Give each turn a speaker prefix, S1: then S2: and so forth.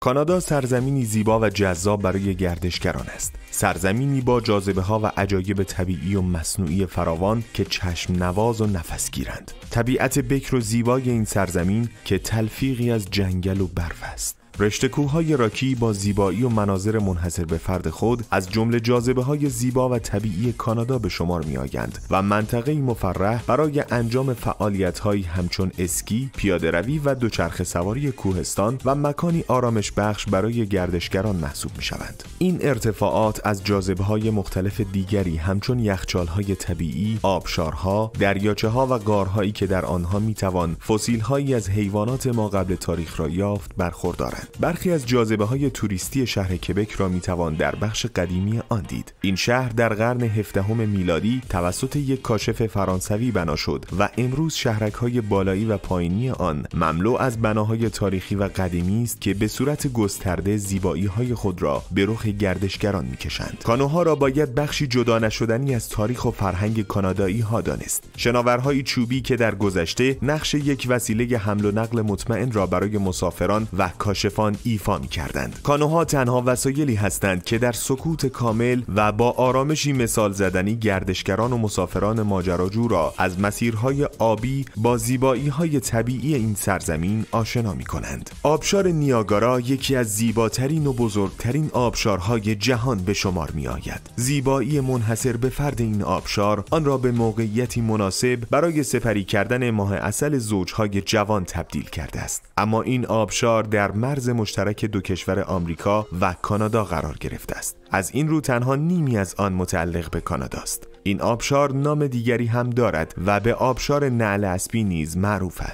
S1: کانادا سرزمینی زیبا و جذاب برای گردشگران است. سرزمینی با جاذبه ها و عجایب طبیعی و مصنوعی فراوان که چشم نواز و نفس گیرند. طبیعت بکر و زیبای این سرزمین که تلفیقی از جنگل و برف است. رشته کوههای راکی با زیبایی و مناظر منحصر به فرد خود از جمله جاذبه های زیبا و طبیعی کانادا به شمار می آیند و منطقه مفرح برای انجام فعالیت هایی همچون اسکی، پیاده روی و دوچرخه سواری کوهستان و مکانی آرامش بخش برای گردشگران محسوب می شوند. این ارتفاعات از جاذبه های مختلف دیگری همچون یخچال های طبیعی، آبشارها، دریاچه ها و غارهایی که در آنها می توان هایی از حیوانات ماقبل تاریخ را یافت برخوردارند. برخی از جاذبه های توریستی شهر کبک را می توان در بخش قدیمی آن دید. این شهر در قرن 17 میلادی توسط یک کاشف فرانسوی بنا شد و امروز شهرک های بالایی و پایینی آن مملو از بناهای تاریخی و قدیمی است که به صورت گسترده زیبایی های خود را به رخ گردشگران کشند. کانوها را باید بخشی جدا نشدنی از تاریخ و فرهنگ کانادایی ها دانست. شناورهای چوبی که در گذشته نقش یک وسیله حمل و نقل مطمئن را برای مسافران و کاشف عارفان ایفا می کردند. کانوها تنها وسایلی هستند که در سکوت کامل و با آرامشی مثال زدنی گردشگران و مسافران ماجراجو را از مسیرهای آبی با زیبایی های طبیعی این سرزمین آشنا می کنند. آبشار نیاگارا یکی از زیباترین و بزرگترین آبشارهای جهان به شمار می آید. زیبایی منحصر به فرد این آبشار آن را به موقعیتی مناسب برای سفری کردن ماه اصل زوجهای جوان تبدیل کرده است. اما این آبشار در مرز مشترک دو کشور آمریکا و کانادا قرار گرفته است از این رو تنها نیمی از آن متعلق به کانادا است این آبشار نام دیگری هم دارد و به آبشار نعل اسبی نیز معروف است